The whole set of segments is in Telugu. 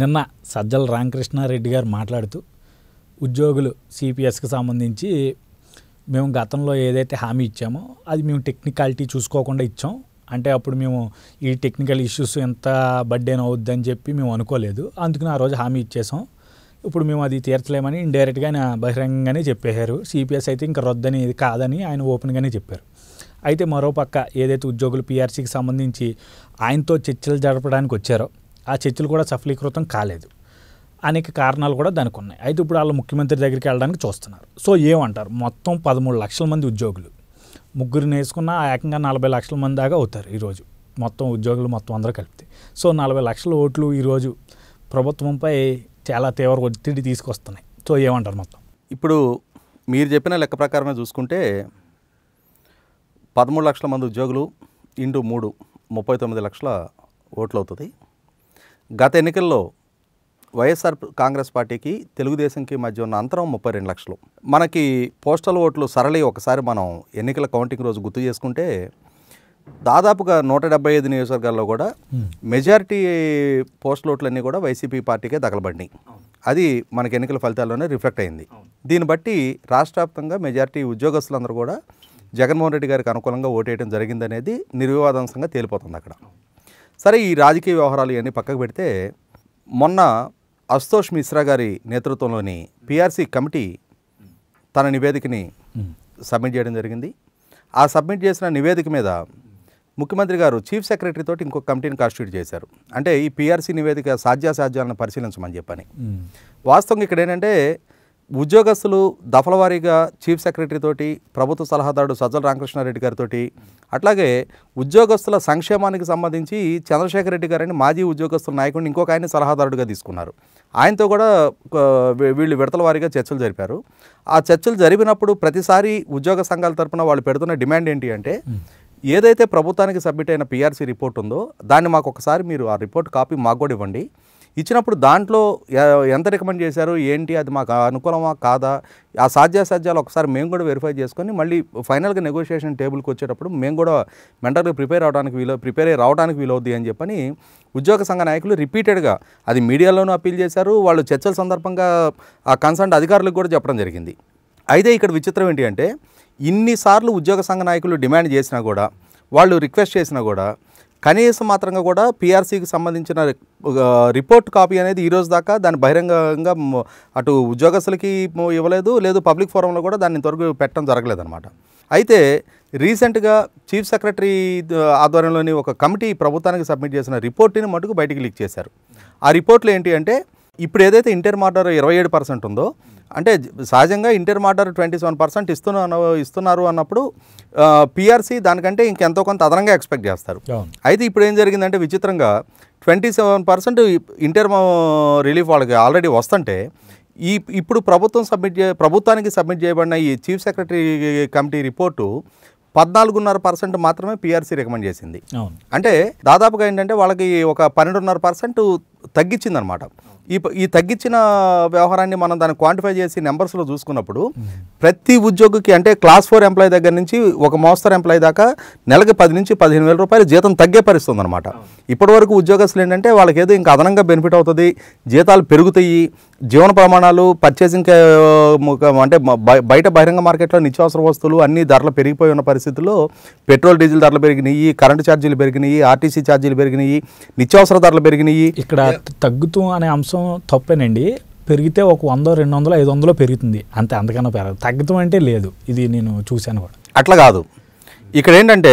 నిన్న సజ్జల రామకృష్ణారెడ్డి గారు మాట్లాడుతూ ఉద్యోగులు సిపిఎస్కి సంబంధించి మేము గతంలో ఏదైతే హామీ ఇచ్చామో అది మేము టెక్నికాలిటీ చూసుకోకుండా ఇచ్చాం అంటే అప్పుడు మేము ఈ టెక్నికల్ ఇష్యూస్ ఎంత బర్డెన్ అవుద్దని చెప్పి మేము అనుకోలేదు అందుకని ఆ రోజు హామీ ఇచ్చేసాం ఇప్పుడు మేము అది తీర్చలేమని ఇండైరెక్ట్గా ఆయన బహిరంగంగానే చెప్పేశారు సిపిఎస్ అయితే ఇంకా రద్దని ఇది కాదని ఆయన ఓపెన్గానే చెప్పారు అయితే మరోపక్క ఏదైతే ఉద్యోగులు పిఆర్సీకి సంబంధించి ఆయనతో చర్చలు జరపడానికి వచ్చారో ఆ చర్చలు కూడా సఫలీకృతం కాలేదు అనేక కారణాలు కూడా దానికి ఉన్నాయి అయితే ఇప్పుడు వాళ్ళు ముఖ్యమంత్రి దగ్గరికి వెళ్ళడానికి చూస్తున్నారు సో ఏమంటారు మొత్తం పదమూడు లక్షల మంది ఉద్యోగులు ముగ్గురిని వేసుకున్న ఏకంగా నలభై లక్షల మంది దాకా అవుతారు ఈరోజు మొత్తం ఉద్యోగులు మొత్తం అందరూ కలిపితే సో నలభై లక్షల ఓట్లు ఈరోజు ప్రభుత్వంపై చాలా తీవ్ర ఒత్తిడి తీసుకొస్తున్నాయి సో ఏమంటారు మొత్తం ఇప్పుడు మీరు చెప్పిన లెక్క ప్రకారమే చూసుకుంటే పదమూడు లక్షల మంది ఉద్యోగులు ఇంటూ మూడు ముప్పై తొమ్మిది లక్షల ఓట్లు అవుతుంది గత ఎన్నికల్లో వైఎస్ఆర్ కాంగ్రెస్ పార్టీకి తెలుగుదేశంకి మధ్య ఉన్న అంతరం ముప్పై రెండు లక్షలు మనకి పోస్టల్ ఓట్లు సరళి ఒకసారి మనం ఎన్నికల కౌంటింగ్ రోజు గుర్తు చేసుకుంటే దాదాపుగా నూట డెబ్బై ఐదు నియోజకవర్గాల్లో కూడా మెజారిటీ పోస్టల్ ఓట్లన్నీ కూడా వైసీపీ పార్టీకే దగలబడినాయి అది మనకి ఎన్నికల ఫలితాల్లోనే రిఫ్లెక్ట్ అయింది దీన్ని బట్టి రాష్ట్ర వ్యాప్తంగా మెజారిటీ ఉద్యోగస్తులందరూ కూడా జగన్మోహన్ రెడ్డి గారికి అనుకూలంగా ఓటేయడం జరిగిందనేది నిర్వివాదాంశంగా తేలిపోతుంది అక్కడ సరే ఈ రాజకీయ వ్యవహారాలు ఇవన్నీ పక్కకు పెడితే మొన్న అశుతోష్ మిశ్రా గారి నేతృత్వంలోని పిఆర్సీ కమిటీ తన నివేదికని సబ్మిట్ చేయడం జరిగింది ఆ సబ్మిట్ చేసిన నివేదిక మీద ముఖ్యమంత్రి గారు చీఫ్ సెక్రటరీ తోటి ఇంకొక కమిటీని కాన్స్టిట్యూట్ చేశారు అంటే ఈ పిఆర్సీ నివేదిక సాధ్యాసాధ్యాలను పరిశీలించమని చెప్పని వాస్తవంగా ఇక్కడ ఏంటంటే ఉద్యోగస్తులు దఫలవారీగా చీఫ్ సెక్రటరీ తోటి ప్రభుత్వ సలహాదారుడు సజ్జల రామకృష్ణారెడ్డి గారితో అట్లాగే ఉద్యోగస్తుల సంక్షేమానికి సంబంధించి చంద్రశేఖర రెడ్డి గారని మాజీ ఉద్యోగస్తుల నాయకుడిని ఇంకొక ఆయన సలహాదారుడిగా తీసుకున్నారు ఆయనతో కూడా వీళ్ళు విడతల వారీగా చర్చలు జరిపారు ఆ చర్చలు జరిపినప్పుడు ప్రతిసారి ఉద్యోగ సంఘాల తరపున వాళ్ళు పెడుతున్న డిమాండ్ ఏంటి అంటే ఏదైతే ప్రభుత్వానికి సబ్మిట్ అయిన పీఆర్సీ రిపోర్ట్ ఉందో దాన్ని మాకు ఒకసారి మీరు ఆ రిపోర్ట్ కాపీ మాకు కూడా ఇవ్వండి ఇచ్చినప్పుడు దాంట్లో ఎంత రికమెండ్ చేశారు ఏంటి అది మాకు అనుకూలమా కాదా ఆ సాధ్యాసాధ్యాలు ఒకసారి మేము కూడా వెరిఫై చేసుకొని మళ్ళీ ఫైనల్గా నెగోషియేషన్ టేబుల్కి వచ్చేటప్పుడు మేము కూడా మెంటల్గా ప్రిపేర్ అవడానికి వీలు ప్రిపేర్ అయ్యి రావడానికి వీలవుద్ది అని చెప్పని ఉద్యోగ సంఘ నాయకులు రిపీటెడ్గా అది మీడియాలోనూ అప్పీల్ చేశారు వాళ్ళు చర్చల సందర్భంగా ఆ కన్సర్న్ అధికారులకు కూడా చెప్పడం జరిగింది అయితే ఇక్కడ విచిత్రం ఏంటి అంటే ఇన్నిసార్లు ఉద్యోగ సంఘ నాయకులు డిమాండ్ చేసినా కూడా వాళ్ళు రిక్వెస్ట్ చేసినా కూడా కనీసం మాత్రంగా కూడా పీఆర్సీకి సంబంధించిన రిపోర్ట్ కాపీ అనేది ఈరోజు దాకా దాన్ని బహిరంగంగా అటు ఉద్యోగస్తులకి ఇవ్వలేదు లేదు పబ్లిక్ ఫోరంలో కూడా దాన్ని ఇంతవరకు పెట్టడం జరగలేదన్నమాట అయితే రీసెంట్గా చీఫ్ సెక్రటరీ ఆధ్వర్యంలోని ఒక కమిటీ ప్రభుత్వానికి సబ్మిట్ చేసిన రిపోర్ట్ని మటుకు బయటికి లీక్ చేశారు ఆ రిపోర్ట్లు ఏంటి అంటే ఇప్పుడు ఏదైతే ఇంటర్ మార్డర్ ఇరవై ఏడు పర్సెంట్ ఉందో అంటే సహజంగా ఇంటర్ మార్డర్ ట్వంటీ సెవెన్ పర్సెంట్ ఇస్తున్నారు ఇస్తున్నారు అన్నప్పుడు పిఆర్సీ దానికంటే ఇంకెంతో కొంత అదనంగా ఎక్స్పెక్ట్ చేస్తారు అయితే ఇప్పుడు ఏం జరిగిందంటే విచిత్రంగా twenty seven percent interim relief వాళ్ళకి ఆల్రెడీ వస్తుంటే ఈ ఇప్పుడు ప్రభుత్వం సబ్మిట్ చే ప్రభుత్వానికి సబ్మిట్ చేయబడిన ఈ చీఫ్ సెక్రటరీ కమిటీ రిపోర్టు పద్నాలుగున్నర పర్సెంట్ మాత్రమే పిఆర్సీ రికమెండ్ చేసింది అంటే దాదాపుగా ఏంటంటే వాళ్ళకి ఒక పన్నెండున్నర పర్సెంట్ తగ్గించిందనమాట ఈ ఈ తగ్గించిన వ్యవహారాన్ని మనం దాన్ని క్వాంటిఫై చేసి నెంబర్స్లో చూసుకున్నప్పుడు ప్రతి ఉద్యోగికి అంటే క్లాస్ ఫోర్ ఎంప్లాయీ దగ్గర నుంచి ఒక మోస్తరు ఎంప్లాయీ దాకా నెలకి పది నుంచి పదిహేను వేల రూపాయలు జీతం తగ్గే పరిస్థితుంది అనమాట ఇప్పటివరకు ఉద్యోగస్తులు ఏంటంటే వాళ్ళకి ఏదో ఇంకా అదనంగా బెనిఫిట్ అవుతుంది జీతాలు పెరుగుతాయి జీవన ప్రమాణాలు పర్చేసింగ్ అంటే బయట బహిరంగ మార్కెట్లో నిత్యావసర వస్తువులు అన్ని ధరలు పెరిగిపోయి ఉన్న పరిస్థితుల్లో పెట్రోల్ డీజిల్ ధరలు పెరిగినాయి కరెంటు ఛార్జీలు పెరిగినాయి ఆర్టీసీ ఛార్జీలు పెరిగినాయి నిత్యావసర ధరలు పెరిగినాయి ఇక్కడ తగ్గుతూ అనే అంశం కోసం తప్పేనండి పెరిగితే ఒక వందో రెండు వందలు ఐదు వందలో పెరుగుతుంది అంతే అంతకన్నా పెరగదు తగ్గడం అంటే లేదు ఇది నేను చూశాను కూడా అట్లా కాదు ఇక్కడ ఏంటంటే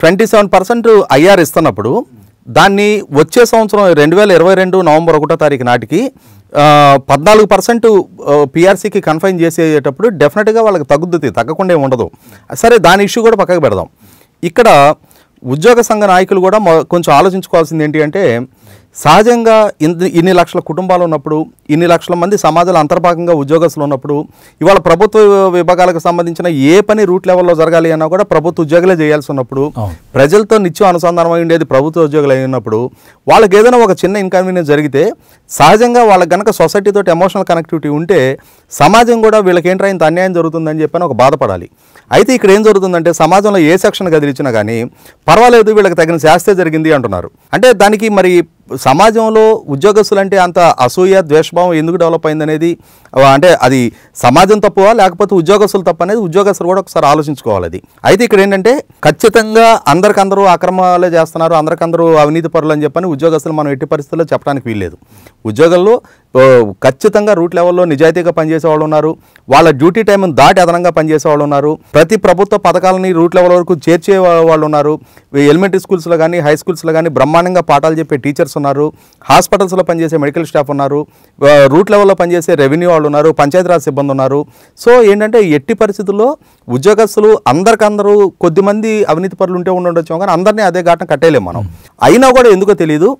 ట్వంటీ సెవెన్ పర్సెంట్ ఐఆర్ ఇస్తున్నప్పుడు దాన్ని వచ్చే సంవత్సరం రెండు వేల ఇరవై రెండు నవంబర్ ఒకటో తారీఖు నాటికి పద్నాలుగు పర్సెంట్ పిఆర్సీకి కన్ఫైన్ చేసేటప్పుడు డెఫినెట్గా వాళ్ళకి తగ్గుద్ది తగ్గకుండా ఉండదు సరే దాని ఇష్యూ కూడా పక్కకు పెడదాం ఇక్కడ ఉద్యోగ సంఘ నాయకులు కూడా కొంచెం ఆలోచించుకోవాల్సింది ఏంటి అంటే సహజంగా ఇన్ ఇన్ని లక్షల కుటుంబాలు ఉన్నప్పుడు ఇన్ని లక్షల మంది సమాజంలో అంతర్భాగంగా ఉద్యోగస్తులు ఉన్నప్పుడు ఇవాళ ప్రభుత్వ విభాగాలకు సంబంధించిన ఏ పని రూట్ లెవెల్లో జరగాలి అన్నా కూడా ప్రభుత్వ ఉద్యోగులే చేయాల్సి ఉన్నప్పుడు ప్రజలతో నిత్యం అనుసంధానం అయి ఉండేది ప్రభుత్వ ఉద్యోగులు అయినప్పుడు వాళ్ళకి ఏదైనా ఒక చిన్న ఇన్కన్వీనియన్స్ జరిగితే సహజంగా వాళ్ళకి కనుక సొసైటీతో ఎమోషనల్ కనెక్టివిటీ ఉంటే సమాజం కూడా వీళ్ళకి ఏంటో ఇంత అన్యాయం జరుగుతుందని చెప్పని ఒక బాధపడాలి అయితే ఇక్కడ ఏం జరుగుతుందంటే సమాజంలో ఏ సెక్షన్ కదిలిచినా కానీ పర్వాలేదు వీళ్ళకి తగిన శాస్తే జరిగింది అంటున్నారు అంటే దానికి మరి సమాజంలో ఉద్యోగస్తులు అంటే అంత అసూయ ద్వేషభావం ఎందుకు డెవలప్ అయిందనేది అంటే అది సమాజం తప్పువా లేకపోతే ఉద్యోగస్తులు తప్ప అనేది ఉద్యోగస్తులు కూడా ఒకసారి ఆలోచించుకోవాలి అది అయితే ఇక్కడ ఏంటంటే ఖచ్చితంగా అందరికందరూ అక్రమాలే చేస్తున్నారు అందరికందరూ అవినీతి పరులు అని చెప్పని ఉద్యోగస్తులు మనం ఎట్టి పరిస్థితుల్లో చెప్పడానికి వీల్లేదు ఉద్యోగాల్లో ఖచ్చితంగా రూట్ లెవెల్లో నిజాయితీగా పనిచేసే వాళ్ళు ఉన్నారు వాళ్ళ డ్యూటీ టైం దాటి అదనంగా పనిచేసే వాళ్ళు ఉన్నారు ప్రతి ప్రభుత్వ పథకాలని రూట్ లెవెల్ వరకు చేర్చే వాళ్ళు ఉన్నారు ఎలిమెంటరీ స్కూల్స్లో కానీ హై స్కూల్స్లో కానీ బ్రహ్మాండంగా పాఠాలు చెప్పే టీచర్స్ ఉన్నారు హాస్పిటల్స్లో పనిచేసే మెడికల్ స్టాఫ్ ఉన్నారు రూట్ లెవెల్లో పనిచేసే రెవెన్యూ వాళ్ళు ఉన్నారు పంచాయతీరాజ్ సిబ్బంది ఉన్నారు సో ఏంటంటే ఎట్టి పరిస్థితుల్లో ఉద్యోగస్తులు అందరికందరూ కొద్దిమంది అవినీతి పరులు ఉంటే ఉండొచ్చాం కానీ అందరినీ అదే ఘాటన కట్టేయలేము మనం అయినా కూడా ఎందుకో తెలియదు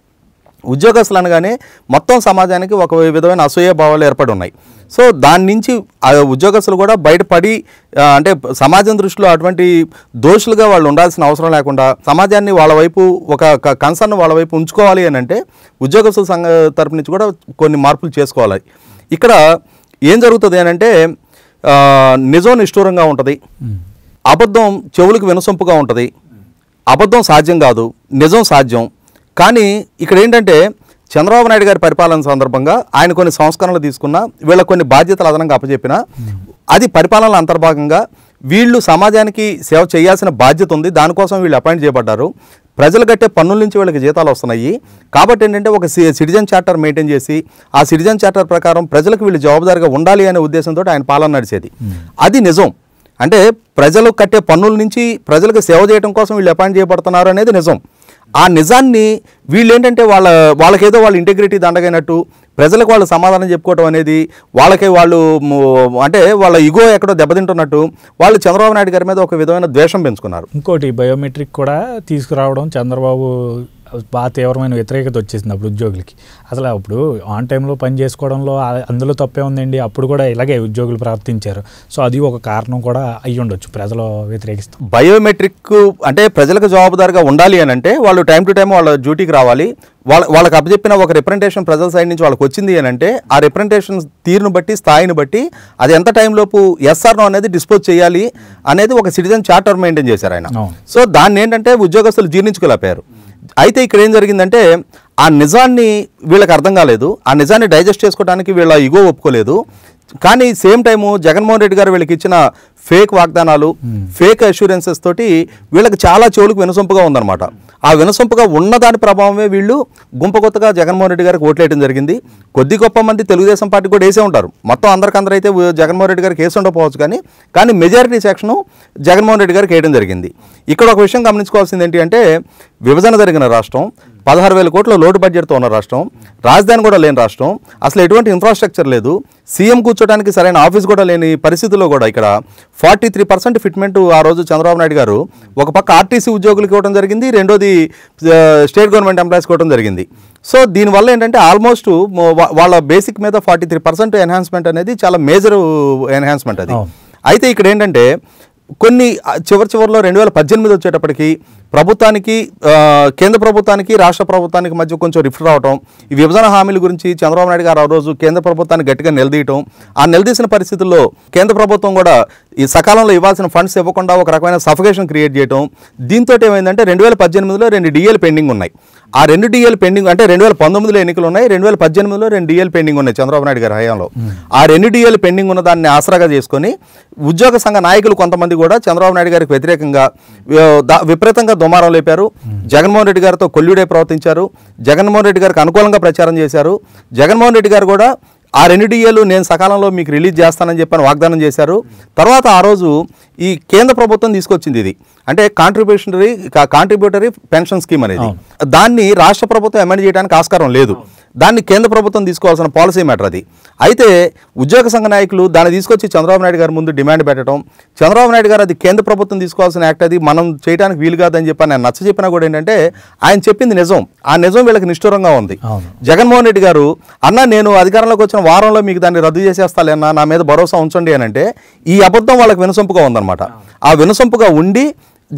ఉద్యోగస్తులు అనగానే మొత్తం సమాజానికి ఒక విధమైన అసూయ భావాలు ఏర్పడి ఉన్నాయి సో దాని నుంచి ఉద్యోగస్తులు కూడా బయటపడి అంటే సమాజం దృష్టిలో అటువంటి దోషులుగా వాళ్ళు ఉండాల్సిన అవసరం లేకుండా సమాజాన్ని వాళ్ళ వైపు ఒక కన్సర్న్ వాళ్ళ వైపు ఉంచుకోవాలి అని అంటే ఉద్యోగస్తుల సంఘ తరపు నుంచి కూడా కొన్ని మార్పులు చేసుకోవాలి ఇక్కడ ఏం జరుగుతుంది అని అంటే నిజం నిష్ఠూరంగా ఉంటుంది అబద్ధం చెవులకు వినసొంపుగా ఉంటుంది అబద్ధం సాధ్యం కాదు నిజం సాధ్యం కానీ ఇక్కడ ఏంటంటే చంద్రబాబు నాయుడు గారి పరిపాలన సందర్భంగా ఆయన కొన్ని సంస్కరణలు తీసుకున్నా వీళ్ళ కొన్ని బాధ్యతలు అదనంగా అప్పచెప్పినా అది పరిపాలనలో అంతర్భాగంగా వీళ్ళు సమాజానికి సేవ చేయాల్సిన బాధ్యత ఉంది దానికోసం వీళ్ళు అపాయింట్ చేయబడ్డారు ప్రజలు కట్టే పన్నుల నుంచి వీళ్ళకి జీతాలు వస్తున్నాయి కాబట్టి ఏంటంటే ఒక సిటిజన్ చార్టర్ మెయింటైన్ చేసి ఆ సిటిజన్ చార్టర్ ప్రకారం ప్రజలకు వీళ్ళు జవాబుదారిగా ఉండాలి అనే ఉద్దేశంతో ఆయన పాలన నడిచేది అది నిజం అంటే ప్రజలు కట్టే పన్నుల నుంచి ప్రజలకు సేవ చేయడం కోసం వీళ్ళు అపాయింట్ చేయబడుతున్నారు అనేది నిజం ఆ నిజాన్ని వీళ్ళు ఏంటంటే వాళ్ళ వాళ్ళకేదో వాళ్ళ ఇంటిగ్రిటీ దండగైనట్టు ప్రజలకు వాళ్ళు సమాధానం చెప్పుకోవటం అనేది వాళ్ళకే వాళ్ళు అంటే వాళ్ళ ఇగో ఎక్కడో దెబ్బతింటున్నట్టు వాళ్ళు చంద్రబాబు నాయుడు గారి మీద ఒక విధమైన ద్వేషం పెంచుకున్నారు ఇంకోటి బయోమెట్రిక్ కూడా తీసుకురావడం చంద్రబాబు బాగా తీవ్రమైన వ్యతిరేకత వచ్చేసింది అప్పుడు ఉద్యోగులకి అసలు అప్పుడు ఆన్ టైంలో పని చేసుకోవడంలో అందులో తప్పే ఉందండి అప్పుడు కూడా ఇలాగే ఉద్యోగులు ప్రార్థించారు సో అది ఒక కారణం కూడా అయ్యి ఉండొచ్చు ప్రజలు వ్యతిరేకిస్తాం బయోమెట్రిక్ అంటే ప్రజలకు జవాబుదారిగా ఉండాలి అని అంటే వాళ్ళు టైం టు టైం వాళ్ళ డ్యూటీకి రావాలి వాళ్ళ వాళ్ళకి అప్పచెప్పిన ఒక రిప్రజెంటేషన్ ప్రజల సైడ్ నుంచి వాళ్ళకి వచ్చింది అని అంటే ఆ రిప్రజెంటేషన్ తీరును బట్టి స్థాయిని బట్టి అది ఎంత టైంలోపు ఎస్ఆర్నో అనేది డిస్పోజ్ చేయాలి అనేది ఒక సిటిజన్ చార్టర్ మెయింటైన్ చేశారు ఆయన సో దాన్ని ఏంటంటే ఉద్యోగస్తులు జీర్ణించుకోలేపారు అయితే ఇక్కడ ఏం జరిగిందంటే ఆ నిజాన్ని వీళ్ళకి అర్థం కాలేదు ఆ నిజాన్ని డైజెస్ట్ చేసుకోవడానికి వీళ్ళ ఇగో ఒప్పుకోలేదు కానీ సేమ్ టైము జగన్మోహన్ రెడ్డి గారు వీళ్ళకి ఇచ్చిన ఫేక్ వాగ్దానాలు ఫేక్ అష్యూరెన్సెస్ తోటి వీళ్ళకి చాలా చెవులకు వినసొంపుగా ఉందన్నమాట ఆ వినసొంపుగా ఉన్నదాని ప్రభావమే వీళ్ళు గుంప కొత్తగా జగన్మోహన్ రెడ్డి గారికి ఓట్లేయడం జరిగింది కొద్ది గొప్ప మంది తెలుగుదేశం పార్టీ కూడా వేసే ఉంటారు మొత్తం అయితే జగన్మోహన్ రెడ్డి గారికి వేసి ఉండకపోవచ్చు కానీ కానీ మెజారిటీ సెక్షను జగన్మోహన్ రెడ్డి గారికి వేయడం జరిగింది ఇక్కడ ఒక విషయం గమనించుకోవాల్సింది ఏంటి అంటే విభజన జరిగిన రాష్ట్రం పదహారు వేల కోట్ల లోటు బడ్జెట్తో ఉన్న రాష్ట్రం రాజధాని కూడా లేని రాష్ట్రం అసలు ఎటువంటి ఇన్ఫ్రాస్ట్రక్చర్ లేదు సీఎం కూర్చోడానికి సరైన ఆఫీస్ కూడా లేని పరిస్థితుల్లో కూడా ఇక్కడ ఫార్టీ త్రీ పర్సెంట్ ఫిట్మెంట్ ఆ రోజు చంద్రబాబు నాయుడు గారు ఒక పక్క ఆర్టీసీ ఉద్యోగులకు ఇవ్వడం జరిగింది రెండోది స్టేట్ గవర్నమెంట్ ఎంప్లాయీస్కి ఇవ్వడం జరిగింది సో దీనివల్ల ఏంటంటే ఆల్మోస్ట్ వాళ్ళ బేసిక్ మీద ఫార్టీ త్రీ పర్సెంట్ ఎన్హాన్స్మెంట్ అనేది చాలా మేజర్ ఎన్హాన్స్మెంట్ అది అయితే ఇక్కడ ఏంటంటే కొన్ని చివరి చివరిలో రెండు వేల పద్దెనిమిది వచ్చేటప్పటికి ప్రభుత్వానికి కేంద్ర ప్రభుత్వానికి రాష్ట్ర ప్రభుత్వానికి మధ్య కొంచెం రిఫ్ట్ అవటం ఈ విభజన హామీల గురించి చంద్రబాబు నాయుడు గారు ఆ రోజు కేంద్ర ప్రభుత్వాన్ని గట్టిగా నిలదీయటం ఆ నిలదీసిన పరిస్థితుల్లో కేంద్ర ప్రభుత్వం కూడా ఈ సకాలంలో ఇవ్వాల్సిన ఫండ్స్ ఇవ్వకుండా ఒక రకమైన సఫకేషన్ క్రియేట్ చేయటం దీంతో ఏమైందంటే రెండు వేల పద్దెనిమిదిలో రెండు డిఏలు పెండింగ్ ఉన్నాయి ఆ రెండు డిఎల్ పెండింగ్ అంటే రెండు వేల పంతొమ్మిదిలో ఎన్నికలు ఉన్నాయి రెండు వేల పద్దెనిమిదిలో రెండు డిఎల్ పెండింగ్ ఉన్నాయి చంద్రబాబు నాయుడు గారి హయాంలో ఆ రెండు డిఎల్ పెండింగ్ ఉన్న దాన్ని ఆసరాగా చేసుకొని ఉద్యోగ సంఘ నాయకులు కొంతమంది కూడా చంద్రబాబు నాయుడు గారికి వ్యతిరేకంగా విపరీతంగా దుమారం లేపారు జగన్మోహన్ రెడ్డి గారితో కొల్లుడే ప్రవర్తించారు జగన్మోహన్ రెడ్డి గారికి అనుకూలంగా ప్రచారం చేశారు జగన్మోహన్ రెడ్డి గారు కూడా ఆ రెండు డిఏలు నేను సకాలంలో మీకు రిలీజ్ చేస్తానని చెప్పని వాగ్దానం చేశారు తర్వాత ఆ రోజు ఈ కేంద్ర ప్రభుత్వం తీసుకొచ్చింది ఇది అంటే కాంట్రిబ్యూషనరీ కాంట్రిబ్యూటరీ పెన్షన్ స్కీమ్ అనేది దాన్ని రాష్ట్ర ప్రభుత్వం అమెండ్ చేయడానికి ఆస్కారం లేదు దాన్ని కేంద్ర ప్రభుత్వం తీసుకోవాల్సిన పాలసీ మ్యాటర్ అది అయితే ఉద్యోగ సంఘ నాయకులు దాన్ని తీసుకొచ్చి చంద్రబాబు నాయుడు గారి ముందు డిమాండ్ పెట్టడం చంద్రబాబు నాయుడు గారు అది కేంద్ర ప్రభుత్వం తీసుకోవాల్సిన యాక్ట్ అది మనం చేయడానికి వీలు కాదని చెప్పి ఆయన నచ్చ చెప్పినా కూడా ఏంటంటే ఆయన చెప్పింది నిజం ఆ నిజం వీళ్ళకి నిష్ఠూరంగా ఉంది జగన్మోహన్ రెడ్డి గారు అన్న నేను అధికారంలోకి వచ్చిన వారంలో మీకు దాన్ని రద్దు చేసేస్తాలేనా నా మీద భరోసా ఉంచండి అని అంటే ఈ అబద్ధం వాళ్ళకి వినసొంపుగా ఉందన్నమాట ఆ వినసొంపుగా ఉండి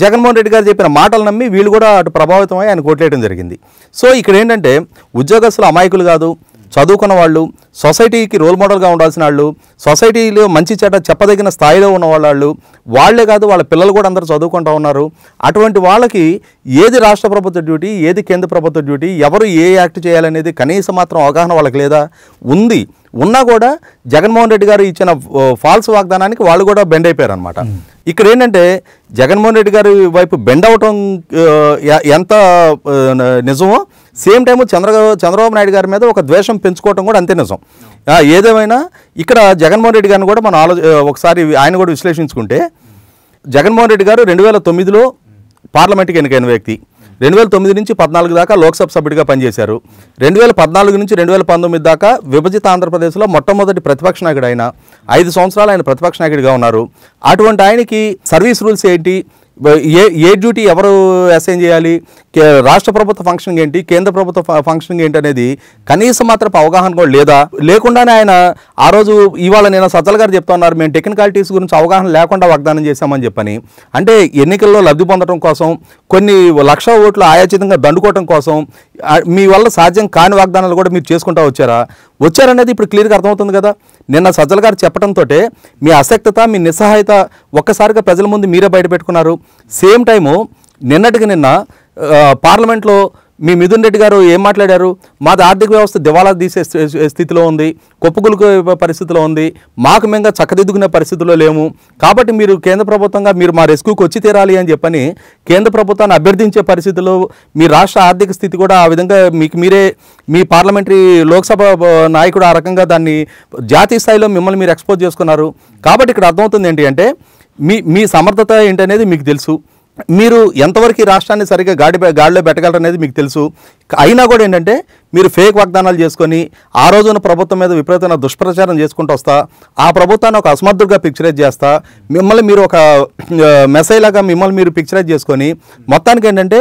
జగన్మోహన్ రెడ్డి గారు చెప్పిన మాటలు నమ్మి వీళ్ళు కూడా అటు ప్రభావితమై ఆయన కొట్లేయడం జరిగింది సో ఇక్కడ ఏంటంటే ఉద్యోగస్తులు అమాయకులు కాదు చదువుకున్న వాళ్ళు సొసైటీకి రోల్ మోడల్గా ఉండాల్సిన వాళ్ళు సొసైటీలో మంచి చెడ్డ చెప్పదగిన స్థాయిలో ఉన్న వాళ్ళు వాళ్ళే కాదు వాళ్ళ పిల్లలు కూడా అందరూ చదువుకుంటూ ఉన్నారు అటువంటి వాళ్ళకి ఏది రాష్ట్ర ప్రభుత్వ డ్యూటీ ఏది కేంద్ర ప్రభుత్వ డ్యూటీ ఎవరు ఏ యాక్ట్ చేయాలనేది కనీసం మాత్రం అవగాహన వాళ్ళకి లేదా ఉంది ఉన్నా కూడా జగన్మోహన్ రెడ్డి గారు ఇచ్చిన ఫాల్స్ వాగ్దానానికి వాళ్ళు కూడా బెండ్ అయిపోయారు అనమాట ఇక్కడ ఏంటంటే జగన్మోహన్ రెడ్డి గారి వైపు బెండ్ అవటం ఎంత నిజమో సేమ్ టైము చంద్ర చంద్రబాబు నాయుడు గారి మీద ఒక ద్వేషం పెంచుకోవటం కూడా అంతే నిజం ఏదేమైనా ఇక్కడ జగన్మోహన్ రెడ్డి గారిని కూడా మనం ఆలోచ ఒకసారి ఆయన కూడా విశ్లేషించుకుంటే జగన్మోహన్ రెడ్డి గారు రెండు వేల తొమ్మిదిలో పార్లమెంట్కి ఎన్నికైన వ్యక్తి రెండు వేల తొమ్మిది నుంచి పద్నాలుగు దాకా లోక్సభ సభ్యుడిగా పనిచేశారు రెండు వేల పద్నాలుగు నుంచి రెండు వేల పంతొమ్మిది దాకా విభజిత ఆంధ్రప్రదేశ్లో మొట్టమొదటి ప్రతిపక్ష నాయకుడు ఆయన ఐదు సంవత్సరాలు ఆయన ప్రతిపక్ష నాయకుడిగా ఉన్నారు అటువంటి ఆయనకి సర్వీస్ రూల్స్ ఏంటి ఏ ఏ డ్యూటీ ఎవరు అసైన్ చేయాలి రాష్ట్ర ప్రభుత్వ ఫంక్షనింగ్ ఏంటి కేంద్ర ప్రభుత్వ ఫంక్షనింగ్ ఏంటి అనేది కనీసం మాత్రం అవగాహన కూడా లేదా లేకుండానే ఆయన ఆ రోజు ఇవాళ నేను సజ్జల గారు చెప్తున్నారు మేము టెక్నికాలిటీస్ గురించి అవగాహన లేకుండా వాగ్దానం చేశామని చెప్పని అంటే ఎన్నికల్లో లబ్ధి పొందడం కోసం కొన్ని లక్ష ఓట్లు ఆయాచితంగా దండుకోవడం కోసం మీ వల్ల సాధ్యం కాని వాగ్దానాలు కూడా మీరు చేసుకుంటా వచ్చారా వచ్చారనేది ఇప్పుడు క్లియర్గా అర్థమవుతుంది కదా నిన్న సజ్జల గారు చెప్పడంతో మీ అసక్తత మీ నిస్సహాయత ఒక్కసారిగా ప్రజల ముందు మీరే బయట పెట్టుకున్నారు సేమ్ టైము నిన్నటికి నిన్న పార్లమెంట్లో మీ మిథున్ రెడ్డి గారు ఏం మాట్లాడారు మాది ఆర్థిక వ్యవస్థ దివాలా తీసే స్థితిలో ఉంది కొప్పుకులుకే పరిస్థితిలో ఉంది మాకు మేము చక్కదిద్దుకునే పరిస్థితిలో లేము కాబట్టి మీరు కేంద్ర ప్రభుత్వంగా మీరు మా రెస్క్యూకి వచ్చి తీరాలి అని చెప్పని కేంద్ర ప్రభుత్వాన్ని అభ్యర్థించే పరిస్థితిలో మీ రాష్ట్ర ఆర్థిక స్థితి కూడా ఆ విధంగా మీకు మీరే మీ పార్లమెంటరీ లోక్సభ నాయకుడు ఆ రకంగా దాన్ని జాతీయ స్థాయిలో మిమ్మల్ని మీరు ఎక్స్పోజ్ చేసుకున్నారు కాబట్టి ఇక్కడ అర్థమవుతుంది ఏంటి అంటే మీ మీ సమర్థత ఏంటనేది మీకు తెలుసు మీరు ఎంతవరకు ఈ రాష్ట్రాన్ని సరిగ్గా గాడి గాడిలో పెట్టగలరనేది మీకు తెలుసు అయినా కూడా ఏంటంటే మీరు ఫేక్ వాగ్దానాలు చేసుకొని ఆ రోజున ప్రభుత్వం మీద విపరీతమైన దుష్ప్రచారం చేసుకుంటూ వస్తా ఆ ప్రభుత్వాన్ని ఒక అస్మర్థుడిగా పిక్చరైజ్ చేస్తా మిమ్మల్ని మీరు ఒక మెసేజ్ లాగా మిమ్మల్ని మీరు పిక్చరైజ్ చేసుకొని మొత్తానికి ఏంటంటే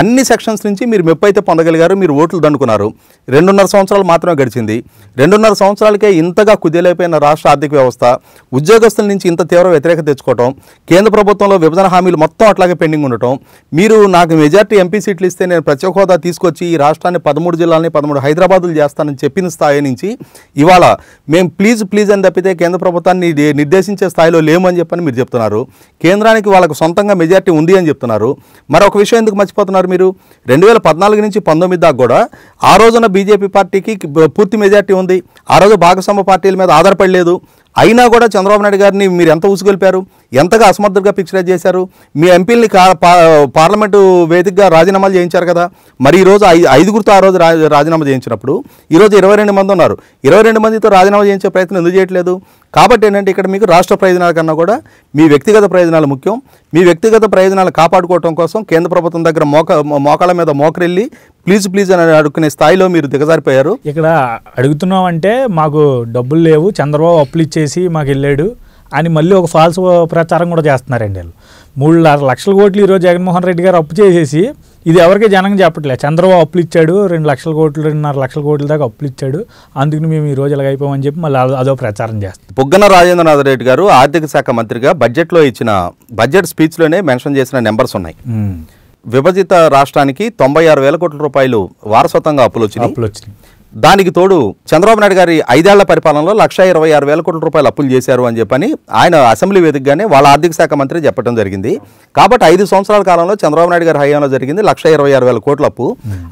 అన్ని సెక్షన్స్ నుంచి మీరు మెప్పు అయితే పొందగలిగారు మీరు ఓట్లు దండుకున్నారు రెండున్నర సంవత్సరాలు మాత్రమే గడిచింది రెండున్నర సంవత్సరాలకే ఇంతగా కుదేలైపోయిన రాష్ట్ర ఆర్థిక వ్యవస్థ ఉద్యోగస్తుల నుంచి ఇంత తీవ్ర వ్యతిరేకత తెచ్చుకోవటం కేంద్ర ప్రభుత్వంలో విభజన హామీలు మొత్తం అట్లాగే పెండింగ్ ఉండటం మీరు నాకు మెజార్టీ ఎంపీ సీట్లు ఇస్తే నేను ప్రత్యేక హోదా తీసుకొచ్చి ఈ రాష్ట్రాన్ని పదమూడు జిల్లా జిల్లాలని పదమూడు హైదరాబాదులు చేస్తానని చెప్పిన స్థాయి నుంచి ఇవాళ మేము ప్లీజ్ ప్లీజ్ అని తప్పితే కేంద్ర ప్రభుత్వాన్ని నిర్దేశించే స్థాయిలో లేమని చెప్పని మీరు చెప్తున్నారు కేంద్రానికి వాళ్ళకు సొంతంగా మెజార్టీ ఉంది అని చెప్తున్నారు మరొక విషయం ఎందుకు మర్చిపోతున్నారు మీరు రెండు వేల పద్నాలుగు నుంచి పంతొమ్మిది దాకా కూడా ఆ రోజున బీజేపీ పార్టీకి పూర్తి మెజార్టీ ఉంది ఆ రోజు భాగస్వామ్య పార్టీల మీద ఆధారపడలేదు అయినా కూడా చంద్రబాబు నాయుడు గారిని మీరు ఎంత ఊసుకొలిపారు ఎంతగా అసమర్థులుగా పిక్చరైజ్ చేశారు మీ ఎంపీలని పార్లమెంటు వేదికగా రాజీనామాలు చేయించారు కదా మరి ఈరోజు ఐ ఐదుగురితో ఆ రోజు రాజీనామా చేయించినప్పుడు ఈరోజు ఇరవై రెండు మంది ఉన్నారు ఇరవై రెండు మందితో రాజీనామా చేయించే ప్రయత్నం ఎందుకు చేయట్లేదు కాబట్టి ఏంటంటే ఇక్కడ మీకు రాష్ట్ర ప్రయోజనాల కన్నా కూడా మీ వ్యక్తిగత ప్రయోజనాలు ముఖ్యం మీ వ్యక్తిగత ప్రయోజనాలు కాపాడుకోవడం కోసం కేంద్ర ప్రభుత్వం దగ్గర మోక మోకాళ్ళ మీద మోకరెళ్ళి ప్లీజ్ ప్లీజ్ అని అడుక్కునే స్థాయిలో మీరు దిగజారిపోయారు ఇక్కడ అడుగుతున్నాం అంటే మాకు డబ్బులు లేవు చంద్రబాబు అప్పులు ఇచ్చేసి మాకు వెళ్ళాడు అని మళ్ళీ ఒక ఫాల్స్ ప్రచారం కూడా చేస్తున్నారండి వాళ్ళు మూడు లక్షల కోట్లు ఈరోజు జగన్మోహన్ రెడ్డి గారు అప్పు చేసేసి ఇది ఎవరికి జనం చెప్పట్లేదు చంద్రబాబు అప్పులు ఇచ్చాడు రెండు లక్షల కోట్లు రెండున్నర లక్షల కోట్ల దాకా అప్పులు ఇచ్చాడు అందుకని మేము ఈ రోజు ఇలాగైపోమని చెప్పి మళ్ళీ అదో ప్రచారం చేస్తాం బుగ్గన రాజేంద్రనాథ్ రెడ్డి గారు ఆర్థిక శాఖ మంత్రిగా బడ్జెట్లో ఇచ్చిన బడ్జెట్ స్పీచ్లోనే మెన్షన్ చేసిన నెంబర్స్ ఉన్నాయి విభజిత రాష్ట్రానికి తొంభై ఆరు వేల కోట్ల రూపాయలు వారసత్వంగా అప్పులు వచ్చినాయి దానికి తోడు చంద్రబాబు నాయుడు గారి ఐదేళ్ల పరిపాలనలో లక్ష ఇరవై ఆరు వేల కోట్ల రూపాయలు అప్పులు చేశారు అని చెప్పని ఆయన అసెంబ్లీ వేదికగానే వాళ్ళ ఆర్థిక శాఖ మంత్రి చెప్పడం జరిగింది కాబట్టి ఐదు సంవత్సరాల కాలంలో చంద్రబాబు నాయుడు గారి హయాంలో జరిగింది లక్ష ఇరవై ఆరు వేల కోట్ల అప్పు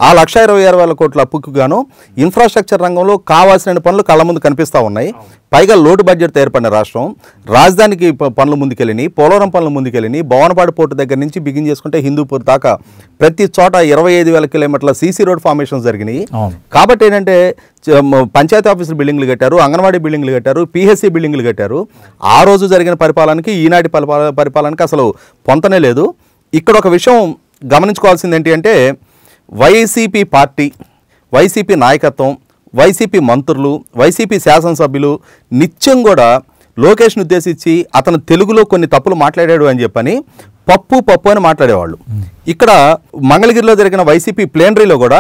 ఆ లక్ష ఇరవై ఆరు వేల కోట్ల అప్పుకు గాను ఇన్ఫ్రాస్ట్రక్చర్ రంగంలో కావాల్సిన పనులు కళ్ళ ముందు కనిపిస్తూ ఉన్నాయి పైగా లోటు బడ్జెట్ ఏర్పడిన రాష్ట్రం రాజధానికి పనులు ముందుకెళ్ళిని పోలవరం పనులు ముందుకెళ్ళిని భవనపాడు పోర్టు దగ్గర నుంచి బిగిన్ చేసుకుంటే హిందూపూర్ దాకా ప్రతి చోట ఇరవై ఐదు వేల కిలోమీటర్ల సీసీ రోడ్ ఫార్మేషన్స్ జరిగినాయి కాబట్టి ఏంటంటే పంచాయతీ ఆఫీసులు బిల్డింగ్లు కట్టారు అంగన్వాడీ బిల్డింగ్లు కట్టారు పిహెచ్సి బిల్డింగ్లు కట్టారు ఆ రోజు జరిగిన పరిపాలనకి ఈనాటి పరిపాలనకి అసలు పొంతనే లేదు ఇక్కడ ఒక విషయం గమనించుకోవాల్సింది ఏంటి అంటే వైసీపీ పార్టీ వైసీపీ నాయకత్వం వైసీపీ మంత్రులు వైసీపీ శాసనసభ్యులు నిత్యం కూడా లోకేష్ను ఉద్దేశించి అతను తెలుగులో కొన్ని తప్పులు మాట్లాడాడు అని చెప్పని పప్పు పప్పు అని మాట్లాడేవాళ్ళు ఇక్కడ మంగళగిరిలో జరిగిన వైసీపీ ప్లేనరీలో కూడా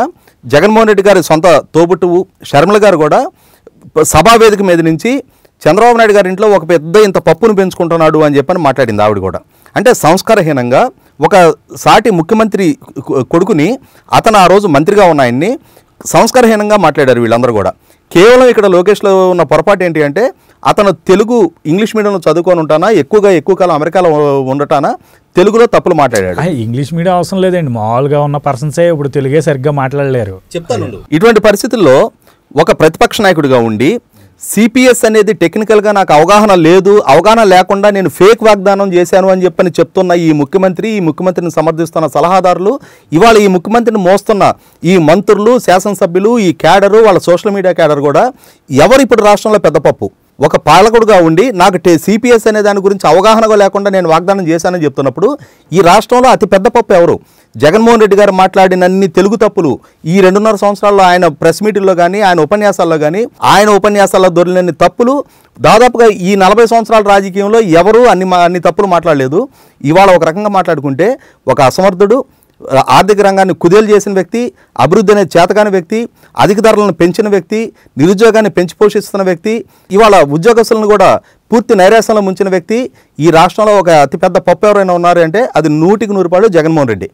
జగన్మోహన్ రెడ్డి గారి సొంత తోబుట్టువు షర్మిల గారు కూడా సభావేదిక మీద నుంచి చంద్రబాబు నాయుడు గారి ఇంట్లో ఒక పెద్ద ఇంత పప్పును పెంచుకుంటున్నాడు అని చెప్పని మాట్లాడింది ఆవిడ కూడా అంటే సంస్కారహీనంగా ఒక సాటి ముఖ్యమంత్రి కొడుకుని అతను ఆ రోజు మంత్రిగా ఉన్న ఆయన్ని సంస్కారహీనంగా మాట్లాడారు వీళ్ళందరూ కూడా కేవలం ఇక్కడ లోకేష్లో ఉన్న పొరపాటు ఏంటి అంటే అతను తెలుగు ఇంగ్లీష్ మీడియంలో చదువుకొని ఉంటానా ఎక్కువగా ఎక్కువ కాలం అమెరికాలో ఉండటానా తెలుగులో తప్పులు మాట్లాడాడు ఇంగ్లీష్ మీడియం అవసరం లేదండి మామూలుగా ఉన్న పర్సన్సే ఇప్పుడు తెలుగే సరిగ్గా మాట్లాడలేరు చెప్తాను ఇటువంటి పరిస్థితుల్లో ఒక ప్రతిపక్ష నాయకుడిగా ఉండి సిపిఎస్ అనేది టెక్నికల్గా నాకు అవగాహన లేదు అవగాహన లేకుండా నేను ఫేక్ వాగ్దానం చేశాను అని చెప్పని చెప్తున్న ఈ ముఖ్యమంత్రి ఈ ముఖ్యమంత్రిని సమర్థిస్తున్న సలహాదారులు ఇవాళ ఈ ముఖ్యమంత్రిని మోస్తున్న ఈ మంత్రులు శాసనసభ్యులు ఈ క్యాడరు వాళ్ళ సోషల్ మీడియా క్యాడర్ కూడా ఎవరు ఇప్పుడు రాష్ట్రంలో పెద్దపప్పు ఒక పాలకుడుగా ఉండి నాకు సిపిఎస్ అనే దాని గురించి అవగాహనగా లేకుండా నేను వాగ్దానం చేశానని చెప్తున్నప్పుడు ఈ రాష్ట్రంలో అతిపెద్ద పప్పు ఎవరు జగన్మోహన్ రెడ్డి గారు మాట్లాడిన అన్ని తెలుగు తప్పులు ఈ రెండున్నర సంవత్సరాల్లో ఆయన ప్రెస్ మీటింగ్లో కానీ ఆయన ఉపన్యాసాల్లో కానీ ఆయన ఉపన్యాసాల్లో దొరికినన్ని తప్పులు దాదాపుగా ఈ నలభై సంవత్సరాల రాజకీయంలో ఎవరు అన్ని అన్ని తప్పులు మాట్లాడలేదు ఇవాళ ఒక రకంగా మాట్లాడుకుంటే ఒక అసమర్థుడు ఆర్థిక రంగాన్ని కుదేలు చేసిన వ్యక్తి అభివృద్ధి అనేది చేతకాని వ్యక్తి అధిక ధరలను పెంచిన వ్యక్తి నిరుద్యోగాన్ని పెంచి పోషిస్తున్న వ్యక్తి ఇవాళ ఉద్యోగస్తులను కూడా పూర్తి నైరాశ్యంలో ముంచిన వ్యక్తి ఈ రాష్ట్రంలో ఒక అతిపెద్ద పప్పు ఎవరైనా ఉన్నారు అంటే అది నూటికి నూరు రూపాయలు జగన్మోహన్ రెడ్డి